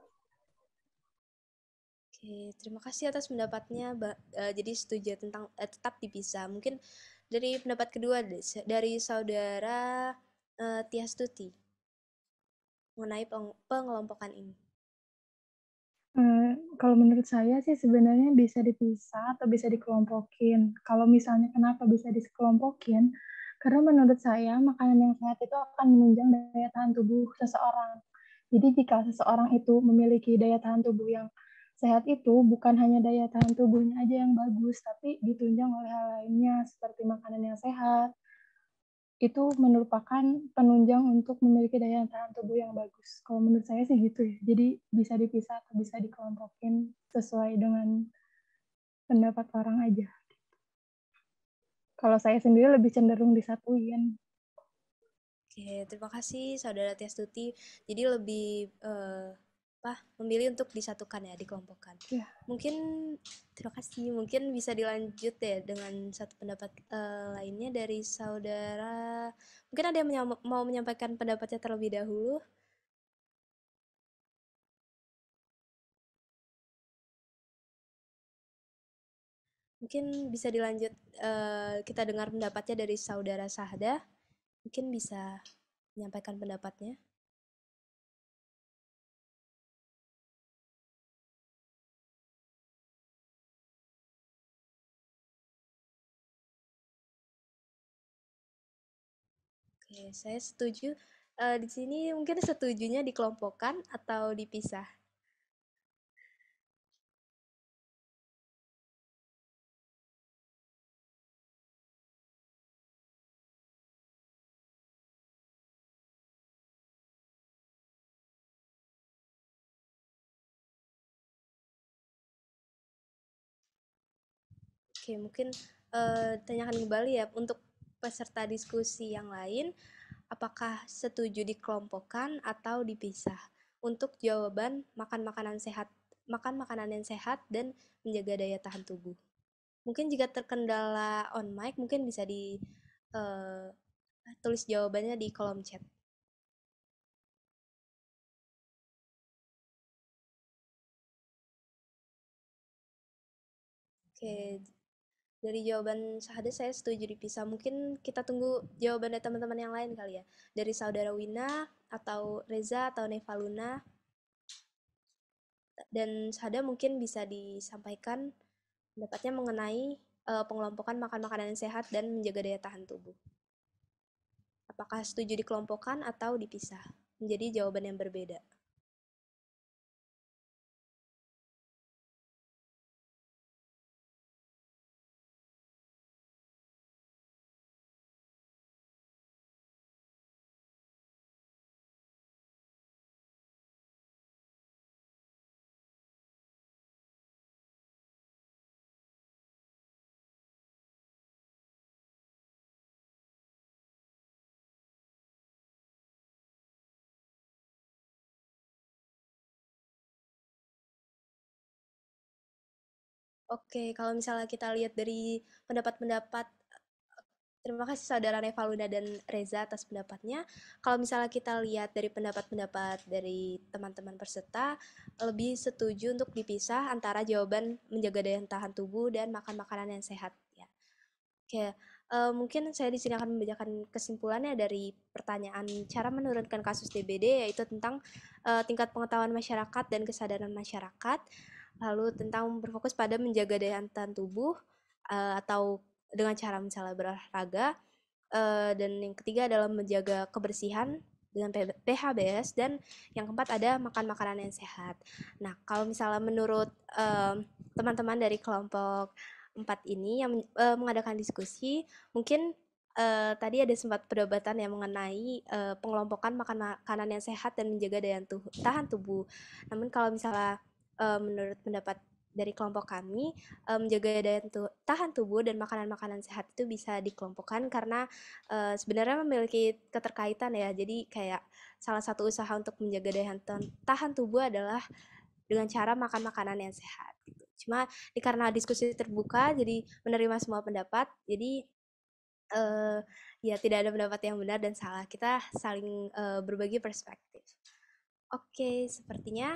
Oke, terima kasih atas pendapatnya. Ba uh, jadi setuju tentang uh, tetap dipisah. Mungkin dari pendapat kedua dari saudara uh, Stuti mengenai peng pengelompokan ini. Uh, kalau menurut saya sih sebenarnya bisa dipisah atau bisa dikelompokin. Kalau misalnya kenapa bisa dikelompokin? Karena menurut saya makanan yang sehat itu akan menunjang daya tahan tubuh seseorang. Jadi jika seseorang itu memiliki daya tahan tubuh yang sehat itu bukan hanya daya tahan tubuhnya aja yang bagus, tapi ditunjang oleh hal lainnya seperti makanan yang sehat. Itu merupakan penunjang untuk memiliki daya tahan tubuh yang bagus. Kalau menurut saya sih gitu ya. Jadi bisa dipisah atau bisa dikelompokin sesuai dengan pendapat orang aja. Kalau saya sendiri lebih cenderung disatuin. Oke, terima kasih Saudara Tiastuti. Jadi lebih uh apa memilih untuk disatukan ya dikelompokkan yeah. mungkin terima kasih mungkin bisa dilanjut ya dengan satu pendapat uh, lainnya dari saudara mungkin ada yang menyam- mau menyampaikan pendapatnya terlebih dahulu mungkin bisa dilanjut uh, kita dengar pendapatnya dari saudara Sahda mungkin bisa menyampaikan pendapatnya Oke, saya setuju. Eh, di sini mungkin setujunya dikelompokkan atau dipisah? Oke, mungkin, eh, tanyakan kembali ya untuk peserta diskusi yang lain apakah setuju dikelompokkan atau dipisah untuk jawaban makan makanan sehat, makan makanan yang sehat dan menjaga daya tahan tubuh. Mungkin jika terkendala on mic mungkin bisa di uh, tulis jawabannya di kolom chat. Oke, dari jawaban Sahada saya setuju dipisah. Mungkin kita tunggu jawaban dari teman-teman yang lain kali ya. Dari saudara Wina atau Reza atau Nevaluna. Dan Sahada mungkin bisa disampaikan pendapatnya mengenai uh, pengelompokan makan makanan yang sehat dan menjaga daya tahan tubuh. Apakah setuju dikelompokkan atau dipisah? Menjadi jawaban yang berbeda. Oke, kalau misalnya kita lihat dari pendapat-pendapat Terima kasih saudara Revaluna dan Reza atas pendapatnya. Kalau misalnya kita lihat dari pendapat-pendapat dari teman-teman peserta, lebih setuju untuk dipisah antara jawaban menjaga daya tahan tubuh dan makan makanan yang sehat. Ya. Oke, uh, mungkin saya di sini akan membacakan kesimpulannya dari pertanyaan cara menurunkan kasus DBD, yaitu tentang uh, tingkat pengetahuan masyarakat dan kesadaran masyarakat lalu tentang berfokus pada menjaga daya tahan tubuh uh, atau dengan cara misalnya berolahraga uh, dan yang ketiga adalah menjaga kebersihan dengan PHBS dan yang keempat ada makan makanan yang sehat. Nah, kalau misalnya menurut eh, teman-teman uh, dari kelompok empat ini yang uh, mengadakan diskusi, mungkin uh, tadi ada sempat perdebatan yang mengenai uh, pengelompokan makan makanan yang sehat dan menjaga daya tahan tubuh. Namun kalau misalnya uh, menurut pendapat dari kelompok kami um, menjaga daya tu tahan tubuh dan makanan-makanan sehat itu bisa dikelompokkan karena uh, sebenarnya memiliki keterkaitan ya jadi kayak salah satu usaha untuk menjaga daya tahan tubuh adalah dengan cara makan makanan yang sehat gitu. cuma di, karena diskusi terbuka jadi menerima semua pendapat jadi uh, ya tidak ada pendapat yang benar dan salah kita saling uh, berbagi perspektif oke okay, sepertinya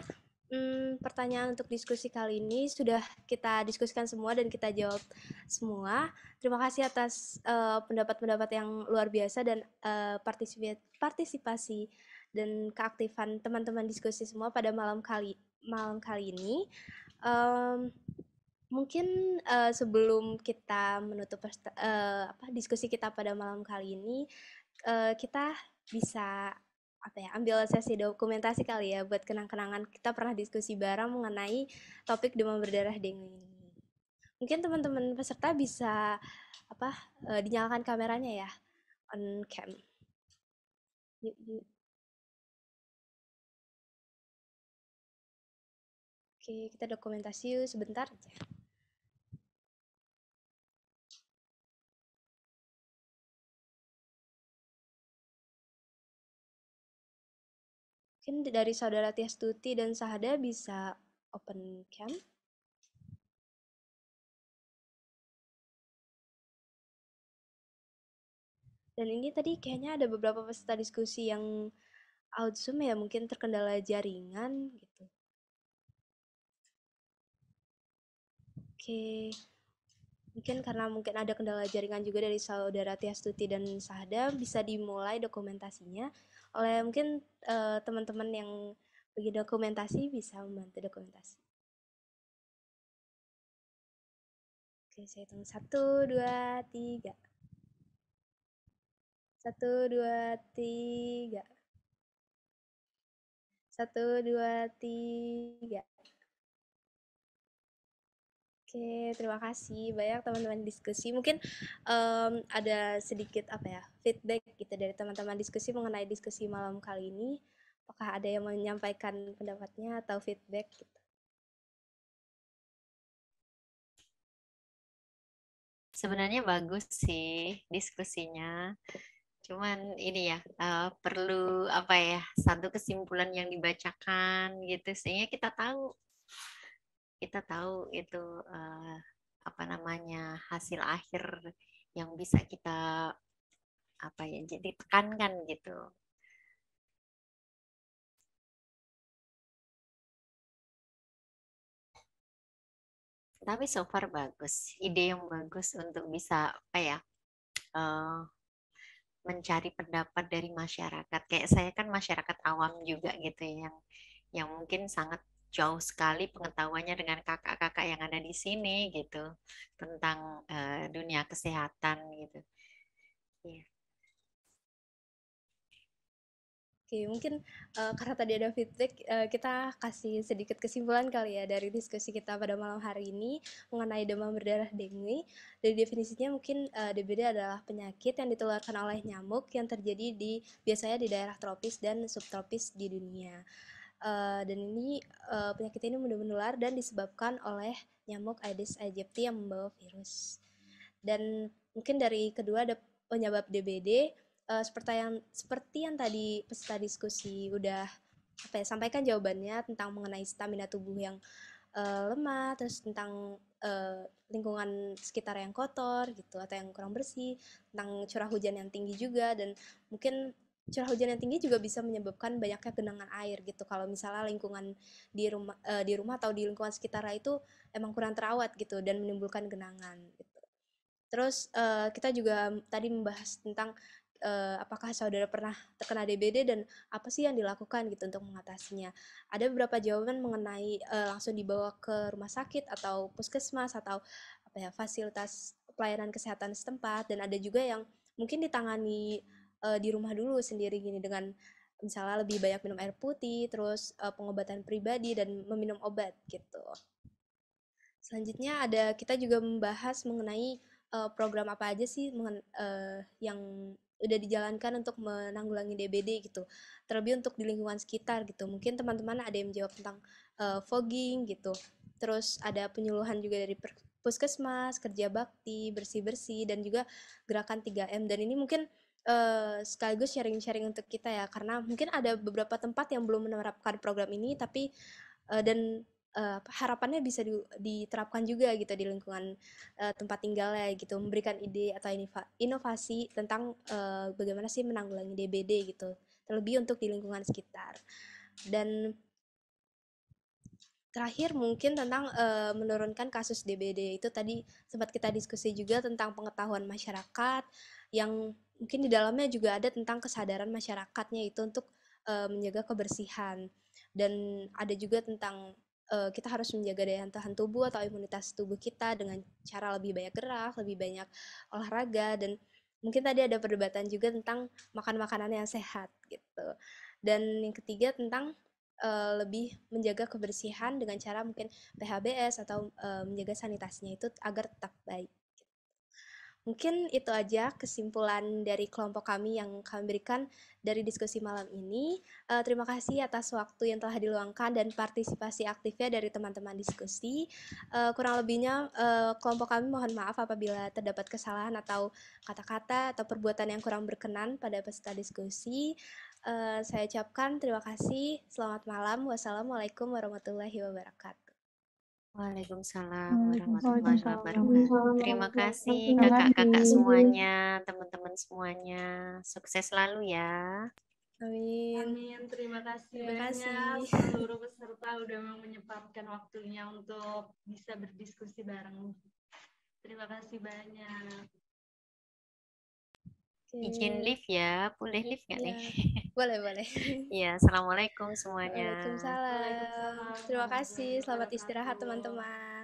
Hmm, pertanyaan untuk diskusi kali ini sudah kita diskusikan semua dan kita jawab semua. Terima kasih atas, pendapat eh, pendapat-pendapat yang luar biasa dan, uh, partisipasi dan keaktifan teman-teman diskusi semua pada malam kali malam kali ini. Um, mungkin, uh, sebelum kita menutup uh, apa, diskusi kita pada malam kali ini, uh, kita bisa apa ya ambil sesi dokumentasi kali ya buat kenang-kenangan kita pernah diskusi bareng mengenai topik demam berdarah dengue ini mungkin teman-teman peserta bisa apa uh, dinyalakan kameranya ya on cam yuk yuk oke kita dokumentasi sebentar aja Mungkin dari saudara Tuti dan Sahada bisa open cam. Dan ini tadi kayaknya ada beberapa peserta diskusi yang out Zoom ya mungkin terkendala jaringan gitu. Oke, mungkin karena mungkin ada kendala jaringan juga dari saudara Tuti dan Sahda bisa dimulai dokumentasinya oleh mungkin uh, teman-teman yang bagi dokumentasi bisa membantu dokumentasi. Oke, saya hitung satu, dua, tiga. Satu, dua, tiga. Satu, dua, tiga. Oke, terima kasih banyak teman-teman diskusi. Mungkin um, ada sedikit apa ya feedback gitu dari teman-teman diskusi mengenai diskusi malam kali ini. Apakah ada yang menyampaikan pendapatnya atau feedback? Gitu? Sebenarnya bagus sih diskusinya. Cuman ini ya uh, perlu apa ya satu kesimpulan yang dibacakan gitu sehingga kita tahu kita tahu itu uh, apa namanya hasil akhir yang bisa kita apa ya jadi tekankan gitu tapi so far bagus ide yang bagus untuk bisa apa ya uh, mencari pendapat dari masyarakat kayak saya kan masyarakat awam juga gitu ya, yang yang mungkin sangat jauh sekali pengetahuannya dengan kakak-kakak yang ada di sini gitu tentang uh, dunia kesehatan gitu. Yeah. Oke, mungkin uh, karena tadi ada feedback, uh, kita kasih sedikit kesimpulan kali ya dari diskusi kita pada malam hari ini mengenai demam berdarah dengue. Dari definisinya mungkin uh, DBD adalah penyakit yang ditularkan oleh nyamuk yang terjadi di biasanya di daerah tropis dan subtropis di dunia uh, dan ini uh, penyakit ini mudah menular dan disebabkan oleh nyamuk Aedes aegypti yang membawa virus. Dan mungkin dari kedua ada penyebab DBD uh, eh, seperti yang seperti yang tadi peserta diskusi udah apa ya sampaikan jawabannya tentang mengenai stamina tubuh yang uh, lemah, terus tentang uh, lingkungan sekitar yang kotor gitu atau yang kurang bersih, tentang curah hujan yang tinggi juga dan mungkin curah hujan yang tinggi juga bisa menyebabkan banyaknya genangan air gitu kalau misalnya lingkungan di rumah uh, di rumah atau di lingkungan sekitar itu emang kurang terawat gitu dan menimbulkan genangan gitu terus uh, kita juga tadi membahas tentang uh, apakah saudara pernah terkena DBD dan apa sih yang dilakukan gitu untuk mengatasinya ada beberapa jawaban mengenai uh, langsung dibawa ke rumah sakit atau puskesmas atau apa ya fasilitas pelayanan kesehatan setempat dan ada juga yang mungkin ditangani uh, di rumah dulu sendiri gini dengan misalnya lebih banyak minum air putih, terus uh, pengobatan pribadi dan meminum obat gitu. Selanjutnya ada kita juga membahas mengenai uh, program apa aja sih uh, yang udah dijalankan untuk menanggulangi DBD gitu. Terlebih untuk di lingkungan sekitar gitu. Mungkin teman-teman ada yang jawab tentang uh, fogging gitu. Terus ada penyuluhan juga dari puskesmas, kerja bakti, bersih-bersih dan juga gerakan 3M dan ini mungkin Eh, sekaligus sharing-sharing untuk kita ya karena mungkin ada beberapa tempat yang belum menerapkan program ini tapi uh, dan uh, harapannya bisa di, diterapkan juga gitu di lingkungan uh, tempat ya gitu memberikan ide atau inovasi tentang uh, bagaimana sih menanggulangi DBD gitu terlebih untuk di lingkungan sekitar dan terakhir mungkin tentang uh, menurunkan kasus DBD itu tadi sempat kita diskusi juga tentang pengetahuan masyarakat yang mungkin di dalamnya juga ada tentang kesadaran masyarakatnya itu untuk uh, menjaga kebersihan dan ada juga tentang uh, kita harus menjaga daya tahan tubuh atau imunitas tubuh kita dengan cara lebih banyak gerak, lebih banyak olahraga dan mungkin tadi ada perdebatan juga tentang makan makanan yang sehat gitu. Dan yang ketiga tentang uh, lebih menjaga kebersihan dengan cara mungkin PHBS atau uh, menjaga sanitasinya itu agar tetap baik. Mungkin itu aja kesimpulan dari kelompok kami yang kami berikan dari diskusi malam ini. Uh, terima kasih atas waktu yang telah diluangkan dan partisipasi aktifnya dari teman-teman diskusi. Uh, kurang lebihnya, uh, kelompok kami mohon maaf apabila terdapat kesalahan atau kata-kata atau perbuatan yang kurang berkenan pada peserta diskusi. Uh, saya ucapkan terima kasih. Selamat malam. Wassalamualaikum warahmatullahi wabarakatuh. Waalaikumsalam warahmatullahi wabarakatuh. Terima kasih kakak-kakak semuanya, teman-teman semuanya. Sukses selalu ya. Amin. Amin. Terima kasih Terima banyak kasih. seluruh peserta udah mau menyempatkan waktunya untuk bisa berdiskusi bareng. Terima kasih banyak. Okay. Izin live ya, boleh live nggak ya. nih? Boleh, boleh. ya assalamualaikum semuanya. Waalaikumsalam. Terima kasih, selamat istirahat teman-teman.